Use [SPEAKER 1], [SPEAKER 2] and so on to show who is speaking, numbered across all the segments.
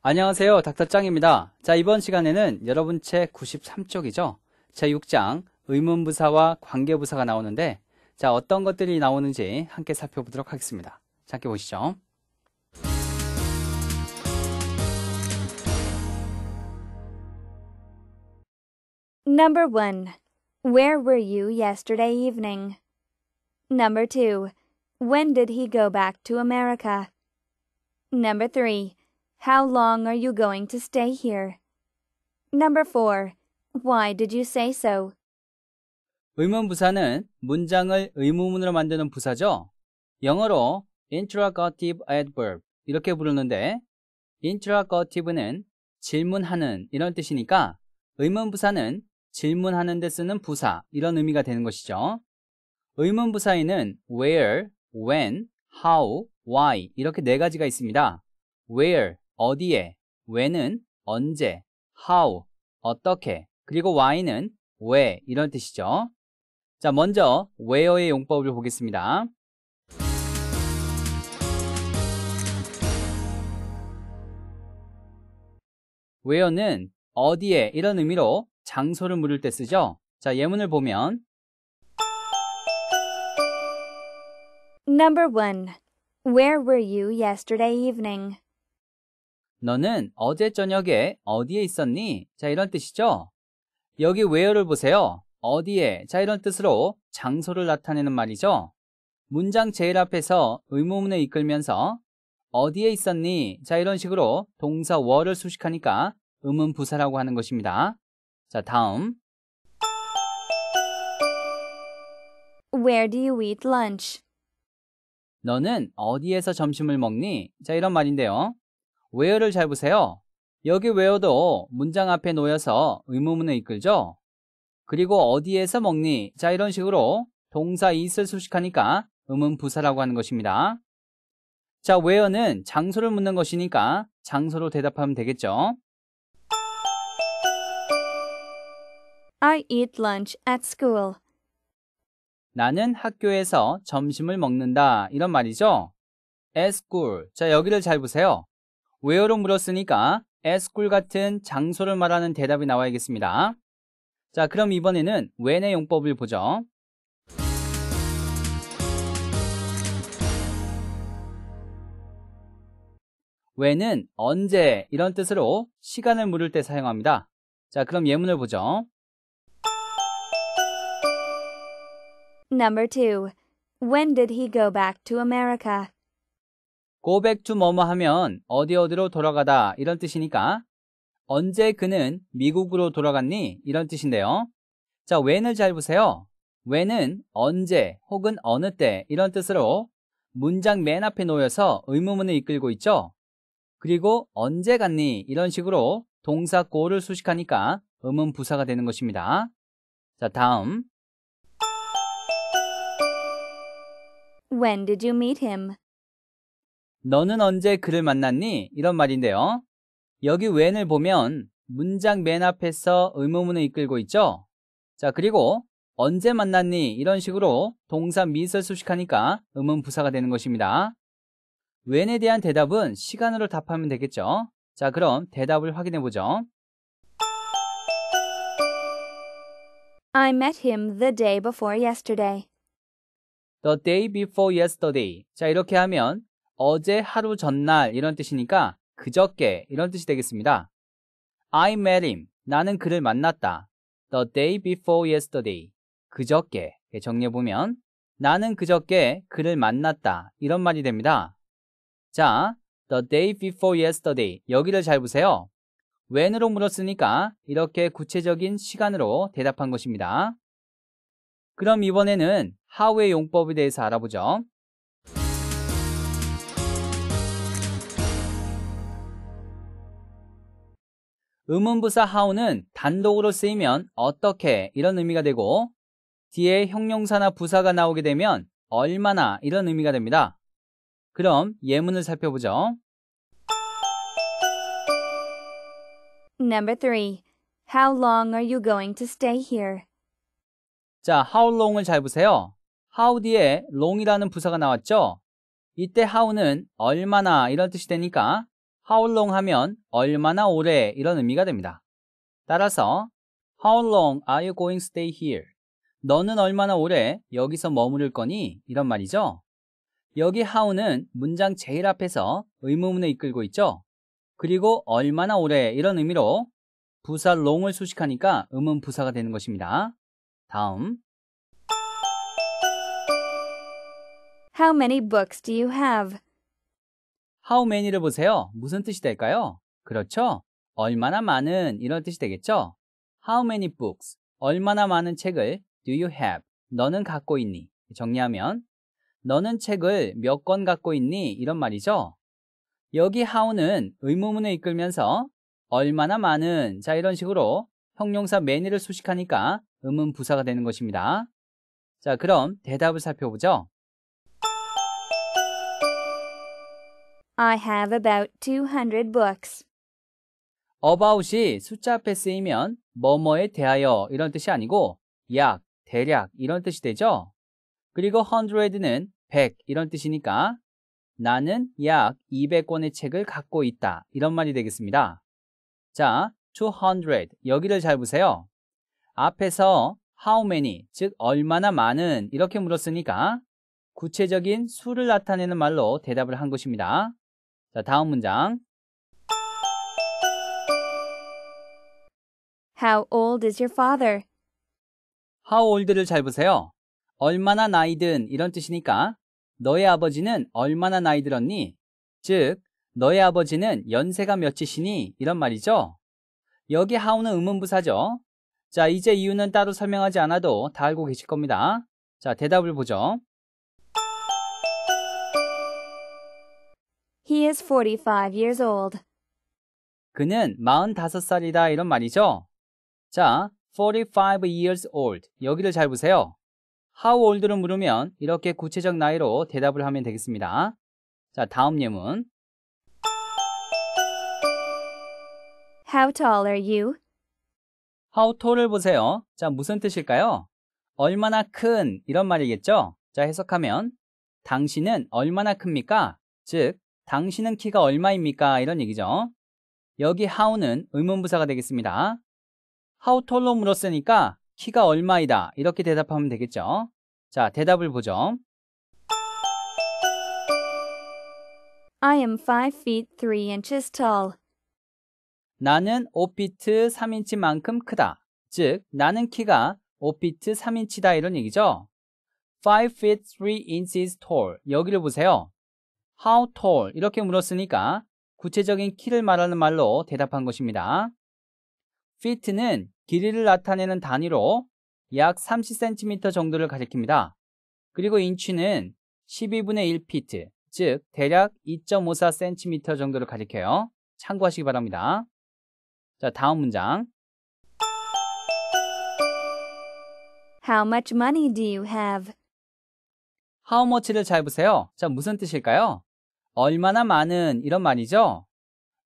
[SPEAKER 1] 안녕하세요. 닥터짱입니다. 자, 이번 시간에는 여러분 책 93쪽이죠. 제6장 의문부사와 관계부사가 나오는데 자, 어떤 것들이 나오는지 함께 살펴보도록 하겠습니다. 함께 보시죠.
[SPEAKER 2] Number 1. Where were you yesterday evening? Number 2. When did he go back to America? Number 3. How long are you going to stay here? Number 4. Why did you say so?
[SPEAKER 1] 의문 부사는 문장을 의무문으로 만드는 부사죠. 영어로 interrogative adverb 이렇게 부르는데 interrogative는 질문하는 이런 뜻이니까 의문 부사는 질문하는 데 쓰는 부사 이런 의미가 되는 것이죠. 의문 부사에는 where, when, how, why 이렇게 네 가지가 있습니다. where 어디에, 왜는, 언제, how, 어떻게, 그리고 why는 왜 이런 뜻이죠. 자, 먼저 where의 용법을 보겠습니다. w 어는 어디에 이런 의미로 장소를 물을 때 쓰죠. 자, 예문을 보면
[SPEAKER 2] Number 1. Where were you yesterday evening?
[SPEAKER 1] 너는 어제 저녁에 어디에 있었니? 자, 이런 뜻이죠. 여기 where를 보세요. 어디에? 자, 이런 뜻으로 장소를 나타내는 말이죠. 문장 제일 앞에서 의문문을 이끌면서 어디에 있었니? 자, 이런 식으로 동사 워를 수식하니까 음은 부사라고 하는 것입니다. 자, 다음.
[SPEAKER 2] Where do you eat lunch?
[SPEAKER 1] 너는 어디에서 점심을 먹니? 자, 이런 말인데요. where를 잘 보세요. 여기 where도 문장 앞에 놓여서 의문문을 이끌죠. 그리고 어디에서 먹니? 자 이런 식으로 동사 이을 수식하니까 음은 부사라고 하는 것입니다. 자 where는 장소를 묻는 것이니까 장소로 대답하면 되겠죠.
[SPEAKER 2] I eat lunch at school.
[SPEAKER 1] 나는 학교에서 점심을 먹는다 이런 말이죠. at school. 자 여기를 잘 보세요. where로 물었으니까 에스쿨 같은 장소를 말하는 대답이 나와야겠습니다. 자, 그럼 이번에는 when의 용법을 보죠. w 는 언제 이런 뜻으로 시간을 물을 때 사용합니다. 자, 그럼 예문을 보죠.
[SPEAKER 2] Number 2. When did he go back to America?
[SPEAKER 1] go back to 뭐뭐 하면 어디 어디로 돌아가다 이런 뜻이니까 언제 그는 미국으로 돌아갔니? 이런 뜻인데요. 자, when을 잘 보세요. when은 언제 혹은 어느 때 이런 뜻으로 문장 맨 앞에 놓여서 의문문을 이끌고 있죠. 그리고 언제 갔니? 이런 식으로 동사 고를 수식하니까 음은 부사가 되는 것입니다. 자, 다음.
[SPEAKER 2] When did you meet him?
[SPEAKER 1] 너는 언제 그를 만났니? 이런 말인데요. 여기 when을 보면 문장 맨 앞에서 의문문을 이끌고 있죠. 자, 그리고 언제 만났니? 이런 식으로 동사 미을 수식하니까 의문 부사가 되는 것입니다. when에 대한 대답은 시간으로 답하면 되겠죠. 자, 그럼 대답을 확인해 보죠.
[SPEAKER 2] I met him the day before yesterday.
[SPEAKER 1] The day before yesterday. 자, 이렇게 하면 어제 하루 전날 이런 뜻이니까 그저께 이런 뜻이 되겠습니다. I met him. 나는 그를 만났다. The day before yesterday. 그저께. 정리해보면 나는 그저께 그를 만났다. 이런 말이 됩니다. 자, the day before yesterday. 여기를 잘 보세요. when으로 물었으니까 이렇게 구체적인 시간으로 대답한 것입니다. 그럼 이번에는 how의 용법에 대해서 알아보죠. 의문부사 how는 단독으로 쓰이면 어떻게 이런 의미가 되고 뒤에 형용사나 부사가 나오게 되면 얼마나 이런 의미가 됩니다. 그럼 예문을 살펴보죠.
[SPEAKER 2] Number 3. How long are you going to stay here?
[SPEAKER 1] 자, how long을 잘 보세요. how 뒤에 long이라는 부사가 나왔죠? 이때 how는 얼마나 이런 뜻이 되니까 how long 하면 얼마나 오래 이런 의미가 됩니다. 따라서 how long are you going to stay here? 너는 얼마나 오래 여기서 머무를 거니? 이런 말이죠. 여기 how는 문장 제일 앞에서 의문문을 이끌고 있죠. 그리고 얼마나 오래 이런 의미로 부사 long을 수식하니까 음은 부사가 되는 것입니다. 다음
[SPEAKER 2] How many books do you have?
[SPEAKER 1] how many를 보세요. 무슨 뜻이 될까요? 그렇죠? 얼마나 많은 이런 뜻이 되겠죠? How many books? 얼마나 많은 책을 do you have? 너는 갖고 있니? 정리하면 너는 책을 몇 권 갖고 있니? 이런 말이죠. 여기 how는 의문문을 이끌면서 얼마나 많은 자 이런 식으로 형용사 many를 수식하니까 의문 부사가 되는 것입니다. 자 그럼 대답을 살펴보죠.
[SPEAKER 2] I have about 200 books.
[SPEAKER 1] about이 숫자 앞에 쓰이면 뭐뭐에 대하여 이런 뜻이 아니고 약, 대략 이런 뜻이 되죠. 그리고 100는 100 이런 뜻이니까 나는 약 200권의 책을 갖고 있다 이런 말이 되겠습니다. 자, 200 여기를 잘 보세요. 앞에서 how many 즉 얼마나 많은 이렇게 물었으니까 구체적인 수를 나타내는 말로 대답을 한 것입니다. 자, 다음 문장.
[SPEAKER 2] How old is your father?
[SPEAKER 1] How old를 잘 보세요. 얼마나 나이든 이런 뜻이니까 너의 아버지는 얼마나 나이 들었니? 즉, 너의 아버지는 연세가 몇이시니? 이런 말이죠. 여기 how는 의문부사죠. 자, 이제 이유는 따로 설명하지 않아도 다 알고 계실 겁니다. 자, 대답을 보죠.
[SPEAKER 2] He is 45 years old.
[SPEAKER 1] 그는 45살이다 이런 말이죠. 자, 45 years old. 여기를 잘 보세요. How old를 물으면 이렇게 구체적 나이로 대답을 하면 되겠습니다. 자, 다음 예문.
[SPEAKER 2] How tall are you?
[SPEAKER 1] How tall을 보세요. 자, 무슨 뜻일까요? 얼마나 큰 이런 말이겠죠? 자, 해석하면 당신은 얼마나 큽니까? 즉, 당신은 키가 얼마입니까? 이런 얘기죠. 여기 how는 의문부사가 되겠습니다. how tall로 물었으니까 키가 얼마이다. 이렇게 대답하면 되겠죠. 자, 대답을 보죠.
[SPEAKER 2] I am 5 feet 3 inches tall.
[SPEAKER 1] 나는 5피트 3인치만큼 크다. 즉, 나는 키가 5피트 3인치다 이런 얘기죠. 5 feet 3 inches tall. 여기를 보세요. how tall 이렇게 물었으니까 구체적인 키를 말하는 말로 대답한 것입니다. feet는 길이를 나타내는 단위로 약 30cm 정도를 가리킵니다. 그리고 인치는 12분의 1피트, 즉 대략 2.54cm 정도를 가리켜요. 참고하시기 바랍니다. 자, 다음 문장.
[SPEAKER 2] How much money do you have?
[SPEAKER 1] How much를 잘 보세요. 자, 무슨 뜻일까요? 얼마나 많은 이런 말이죠.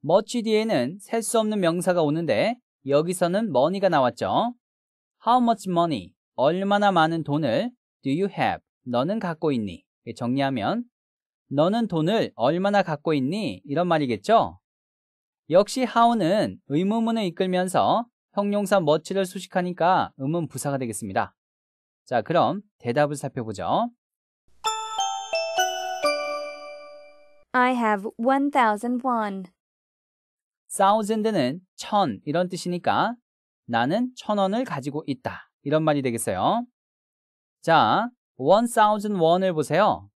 [SPEAKER 1] 머치 뒤에는 셀 수 없는 명사가 오는데 여기서는 money가 나왔죠. How much money? 얼마나 많은 돈을 do you have? 너는 갖고 있니? 정리하면 너는 돈을 얼마나 갖고 있니? 이런 말이겠죠. 역시 how는 의문문을 이끌면서 형용사 머치를 수식하니까 의문 부사가 되겠습니다. 자, 그럼 대답을 살펴보죠.
[SPEAKER 2] I have 1001.
[SPEAKER 1] thousand는 천 이런 뜻이니까 나는 천 원을 가지고 있다. 이런 말이 되겠어요. 자, 1001을 보세요.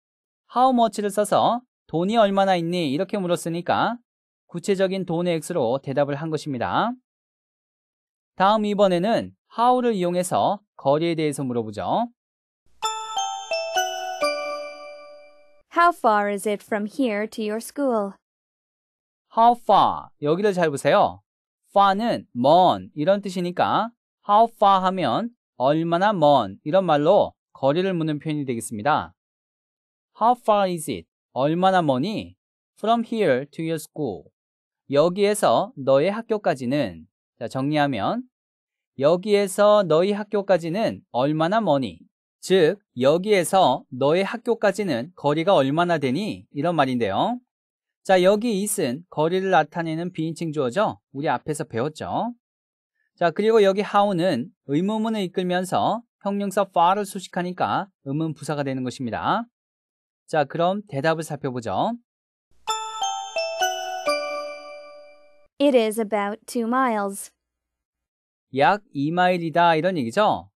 [SPEAKER 1] how much를 써서 돈이 얼마나 있니? 이렇게 물었으니까 구체적인 돈의 액수로 대답을 한 것입니다. 다음 이번에는 how를 이용해서 거리에 대해서 물어보죠.
[SPEAKER 2] How far is it from here to your school? How far?
[SPEAKER 1] 여기를 잘 보세요. far는 먼 이런 뜻이니까 how far 하면 얼마나 먼 이런 말로 거리를 묻는 표현이 되겠습니다. How far is it? 얼마나 머니? From here to your school. 여기에서 너의 학교까지는 자, 정리하면 여기에서 너희 학교까지는 얼마나 머니? 즉, 여기에서 너의 학교까지는 거리가 얼마나 되니? 이런 말인데요. 자, 여기 i 이은 거리를 나타내는 비인칭 주어죠. 우리 앞에서 배웠죠. 자, 그리고 여기 h o w 는 의문문을 이끌면서 형용사 far을 수식하니까 의문 부사가 되는 것입니다. 자, 그럼 대답을 살펴보죠.
[SPEAKER 2] It is about two miles.
[SPEAKER 1] 약 2마일이다 이런 얘기죠.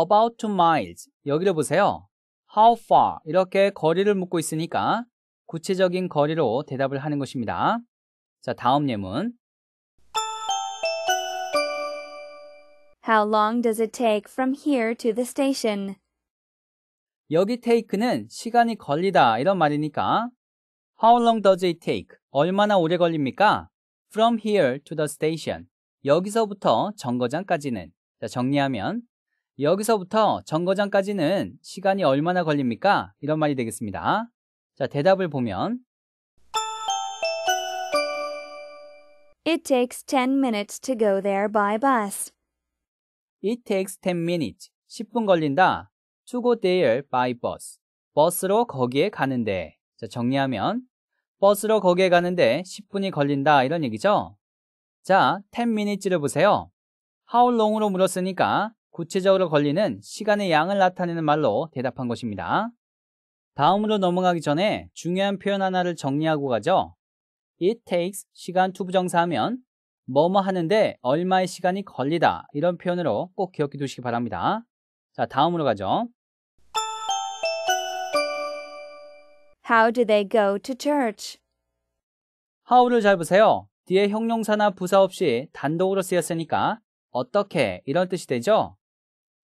[SPEAKER 1] about two miles. 여기를 보세요. how far 이렇게 거리를 묻고 있으니까 구체적인 거리로 대답을 하는 것입니다. 자, 다음 예문.
[SPEAKER 2] How long does it take from here to the station?
[SPEAKER 1] 여기 take는 시간이 걸리다 이런 말이니까 How long does it take? 얼마나 오래 걸립니까? From here to the station. 여기서부터 정거장까지는 자, 정리하면 여기서부터 정거장까지는 시간이 얼마나 걸립니까? 이런 말이 되겠습니다. 자, 대답을 보면
[SPEAKER 2] It takes 10 minutes to go there by bus. It takes 10
[SPEAKER 1] minutes. 10분 걸린다. To go there by bus. 버스로 거기에 가는데. 자, 정리하면 버스로 거기에 가는데 10분이 걸린다. 이런 얘기죠. 자, 10 minutes를 보세요. how long으로 물었으니까 구체적으로 걸리는 시간의 양을 나타내는 말로 대답한 것입니다. 다음으로 넘어가기 전에 중요한 표현 하나를 정리하고 가죠. It takes 시간 투부정사하면 뭐뭐 하는데 얼마의 시간이 걸리다 이런 표현으로 꼭 기억해 두시기 바랍니다. 자 다음으로 가죠.
[SPEAKER 2] How do they go to church?
[SPEAKER 1] how를 잘 보세요. 뒤에 형용사나 부사 없이 단독으로 쓰였으니까 어떻게 이런 뜻이 되죠?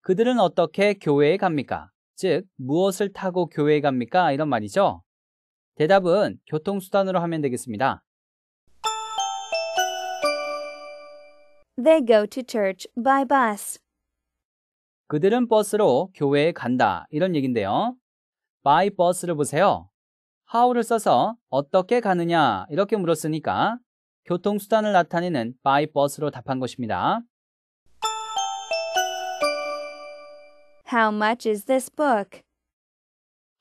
[SPEAKER 1] 그들은 어떻게 교회에 갑니까? 즉, 무엇을 타고 교회에 갑니까? 이런 말이죠. 대답은 교통수단으로 하면 되겠습니다.
[SPEAKER 2] They go to church by bus.
[SPEAKER 1] 그들은 버스로 교회에 간다. 이런 얘기인데요 by bus를 보세요. how를 써서 어떻게 가느냐 이렇게 물었으니까 교통수단을 나타내는 by bus로 답한 것입니다.
[SPEAKER 2] How much is this book?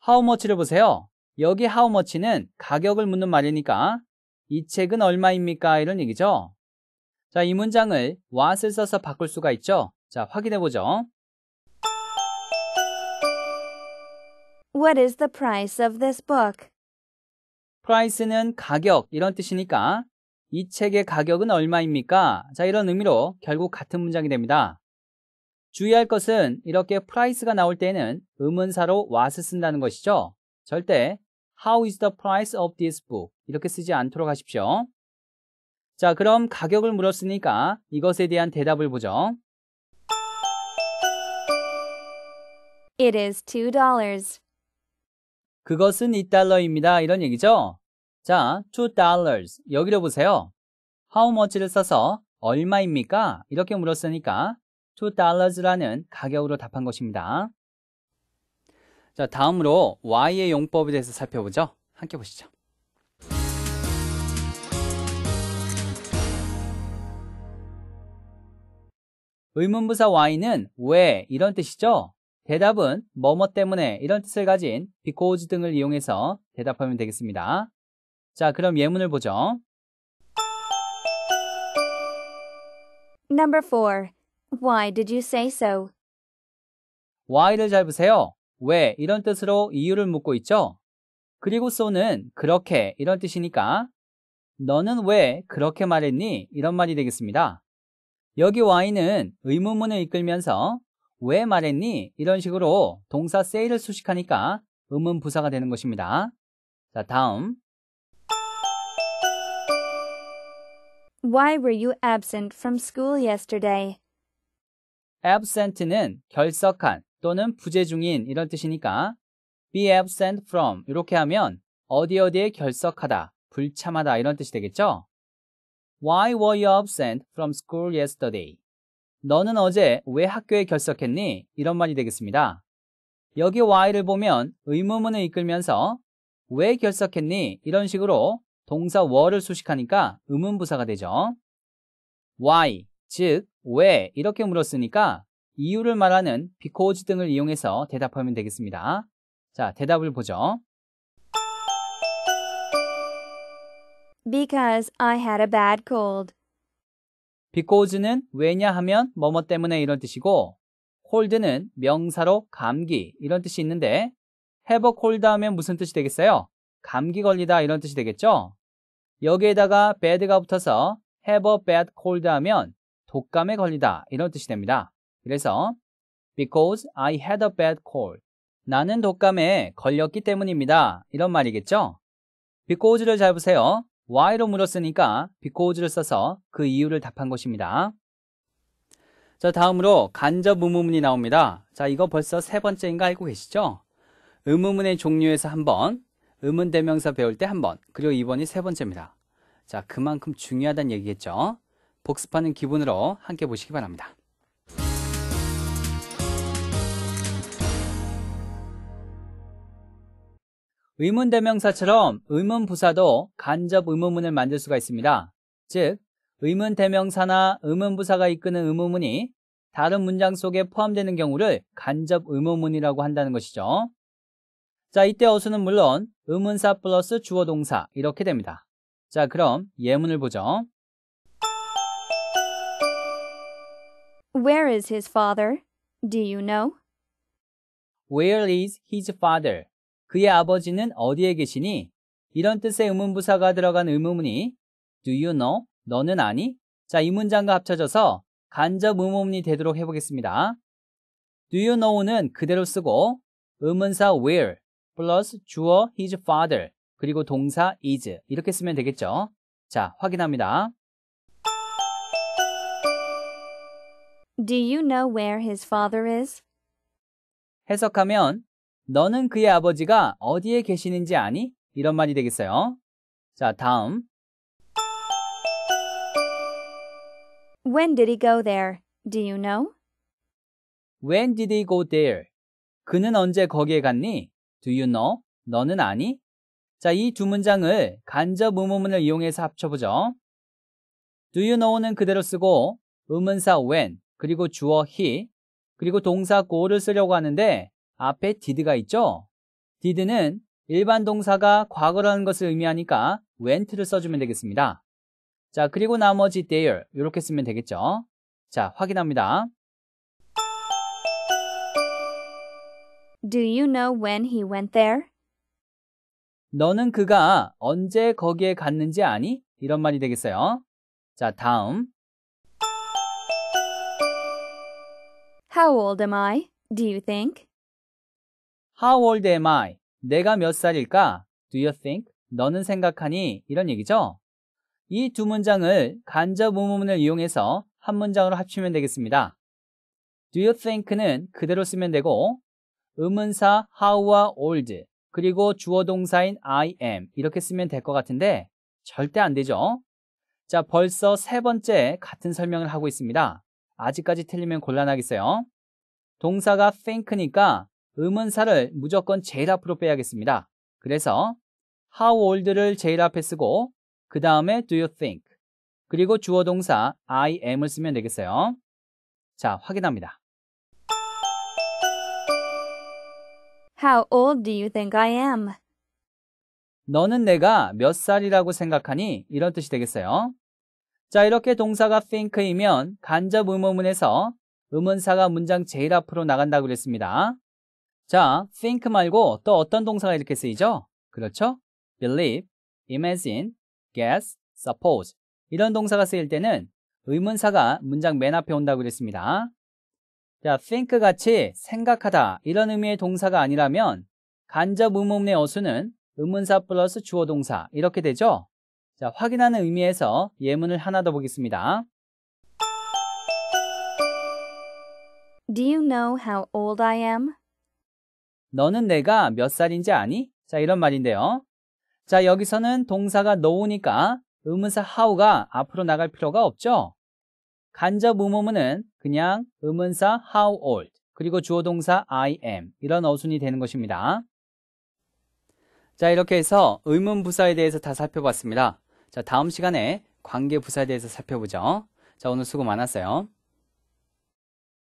[SPEAKER 1] How much를 보세요. 여기 how much는 가격을 묻는 말이니까 이 책은 얼마입니까? 이런 얘기죠. 자, 이 문장을 what을 써서 바꿀 수가 있죠. 자, 확인해 보죠.
[SPEAKER 2] What is the price of this book?
[SPEAKER 1] price는 가격 이런 뜻이니까 이 책의 가격은 얼마입니까? 자, 이런 의미로 결국 같은 문장이 됩니다. 주의할 것은 이렇게 price가 나올 때는 의문사로 what을 쓴다는 것이죠. 절대 how is the price of this book 이렇게 쓰지 않도록 하십시오. 자, 그럼 가격을 물었으니까 이것에 대한 대답을 보죠.
[SPEAKER 2] It is $2.
[SPEAKER 1] 그것은 2달러입니다. 이런 얘기죠. 자, $2. 여기로 보세요. how much를 써서 얼마입니까? 이렇게 물었으니까 two o d l l a r s 라는 가격으로 답한 것입니다. 자, 다음으로 Y의 용법에 대해서 살펴보죠. 함께 보시죠. 의문부사 Y는 왜 이런 뜻이죠? 대답은 뭐 뭐 때문에 이런 뜻을 가진 because 등을 이용해서 대답하면 되겠습니다. 자, 그럼 예문을 보죠.
[SPEAKER 2] Number 4. Why did you say so?
[SPEAKER 1] why를 잘 보세요. 왜 이런 뜻으로 이유를 묻고 있죠? 그리고 so는 그렇게 이런 뜻이니까 너는 왜 그렇게 말했니? 이런 말이 되겠습니다. 여기 why는 의문문을 이끌면서 왜 말했니? 이런 식으로 동사 say를 수식하니까 의문 부사가 되는 것입니다. 자, 다음.
[SPEAKER 2] Why were you absent from school yesterday? absent는
[SPEAKER 1] 결석한 또는 부재 중인 이런 뜻이니까 be absent from 이렇게 하면 어디 어디에 결석하다, 불참하다 이런 뜻이 되겠죠? Why were you absent from school yesterday? 너는 어제 왜 학교에 결석했니? 이런 말이 되겠습니다. 여기 why를 보면 의문문을 이끌면서 왜 결석했니? 이런 식으로 동사 were를 수식하니까 의문부사가 되죠. why, 즉 왜? 이렇게 물었으니까 이유를 말하는 because 등을 이용해서 대답하면 되겠습니다. 자, 대답을 보죠.
[SPEAKER 2] Because I had a bad cold.
[SPEAKER 1] because는 왜냐하면 뭐뭐 때문에 이런 뜻이고 cold는 명사로 감기 이런 뜻이 있는데 have a cold 하면 무슨 뜻이 되겠어요? 감기 걸리다 이런 뜻이 되겠죠? 여기에다가 bad가 붙어서 have a bad cold 하면 독감에 걸리다 이런 뜻이 됩니다. 그래서 because I had a bad cold. 나는 독감에 걸렸기 때문입니다. 이런 말이겠죠? because를 잘 보세요. why로 물었으니까 because를 써서 그 이유를 답한 것입니다. 자, 다음으로 간접 의무문이 나옵니다. 자, 이거 벌써 세 번째인가 알고 계시죠? 의무문의 종류에서 한 번, 의문 대명사 배울 때 한 번, 그리고 이번이 세 번째입니다. 자, 그만큼 중요하다는 얘기겠죠? 복습하는 기분으로 함께 보시기 바랍니다. 의문대명사처럼 의문부사도 간접 의문문을 만들 수가 있습니다. 즉, 의문대명사나 의문부사가 이끄는 의문문이 다른 문장 속에 포함되는 경우를 간접 의문문이라고 한다는 것이죠. 자, 이때 어수는 물론 의문사 플러스 주어동사 이렇게 됩니다. 자, 그럼 예문을 보죠.
[SPEAKER 2] Where is his father? Do you know?
[SPEAKER 1] Where is his father? 그의 아버지는 어디에 계시니? 이런 뜻의 의문부사가 들어간 의문문이 Do you know? 너는 아니? 자, 이 문장과 합쳐져서 간접 의문문이 되도록 해보겠습니다. Do you know는 그대로 쓰고 의문사 where 플러스 주어 his father 그리고 동사 is 이렇게 쓰면 되겠죠. 자, 확인합니다.
[SPEAKER 2] Do you know where his father is?
[SPEAKER 1] 해석하면 너는 그의 아버지가 어디에 계시는지 아니? 이런 말이 되겠어요. 자, 다음.
[SPEAKER 2] When did he go there? Do you know?
[SPEAKER 1] When did he go there? 그는 언제 거기에 갔니? Do you know? 너는 아니? 자, 이 두 문장을 간접 의문문을 이용해서 합쳐보죠. Do you know는 그대로 쓰고 의문사 when, 그리고 주어 he, 그리고 동사 go를 쓰려고 하는데 앞에 did가 있죠? did는 일반 동사가 과거라는 것을 의미하니까 went를 써주면 되겠습니다. 자, 그리고 나머지 there 이렇게 쓰면 되겠죠? 자, 확인합니다.
[SPEAKER 2] Do you know when he went there?
[SPEAKER 1] 너는 그가 언제 거기에 갔는지 아니? 이런 말이 되겠어요. 자, 다음.
[SPEAKER 2] How old am I? Do you think?
[SPEAKER 1] How old am I? 내가 몇 살일까? Do you think? 너는 생각하니? 이런 얘기죠. 이 두 문장을 간접 의문문을 이용해서 한 문장으로 합치면 되겠습니다. Do you think는 그대로 쓰면 되고 음문사 how와 old 그리고 주어 동사인 I am 이렇게 쓰면 될 것 같은데 절대 안 되죠. 자, 벌써 세 번째 같은 설명을 하고 있습니다. 아직까지 틀리면 곤란하겠어요. 동사가 think니까 의문사를 무조건 제일 앞으로 빼야겠습니다. 그래서 how old를 제일 앞에 쓰고 그 다음에 do you think 그리고 주어 동사 I am을 쓰면 되겠어요. 자, 확인합니다.
[SPEAKER 2] How old do you think I am?
[SPEAKER 1] 너는 내가 몇 살이라고 생각하니? 이런 뜻이 되겠어요. 자, 이렇게 동사가 think이면 간접 의문문에서 의문사가 문장 제일 앞으로 나간다고 그랬습니다. 자, think 말고 또 어떤 동사가 이렇게 쓰이죠? 그렇죠? believe, imagine, guess, suppose 이런 동사가 쓰일 때는 의문사가 문장 맨 앞에 온다고 그랬습니다. 자, think 같이 생각하다 이런 의미의 동사가 아니라면 간접 의문문의 어수는 의문사 플러스 주어 동사 이렇게 되죠? 자, 확인하는 의미에서 예문을 하나 더 보겠습니다.
[SPEAKER 2] Do you know how old I am?
[SPEAKER 1] 너는 내가 몇 살인지 아니? 자, 이런 말인데요. 자, 여기서는 동사가 know니까 의문사 how가 앞으로 나갈 필요가 없죠. 간접 의문문은 그냥 의문사 how old 그리고 주어 동사 I am 이런 어순이 되는 것입니다. 자, 이렇게 해서 의문 부사에 대해서 다 살펴봤습니다. 자, 다음 시간에 관계부사에 대해서 살펴보죠. 자, 오늘 수고 많았어요.